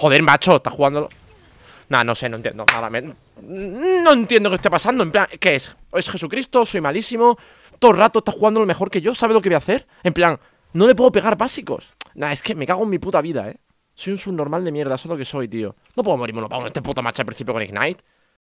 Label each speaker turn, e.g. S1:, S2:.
S1: Joder, macho, está jugando. Nada, no sé, no entiendo. Nada, me...
S2: No entiendo qué está pasando. En plan, ¿qué es? ¿Es Jesucristo? ¿Soy malísimo? ¿Todo el rato está jugando lo mejor que yo? ¿Sabe lo que voy a hacer? En plan, no le puedo pegar básicos. Nah, es que me cago en mi puta vida,
S3: eh. Soy un subnormal de mierda, eso es lo que soy, tío. No puedo morir monopago en este puto match al principio con Ignite.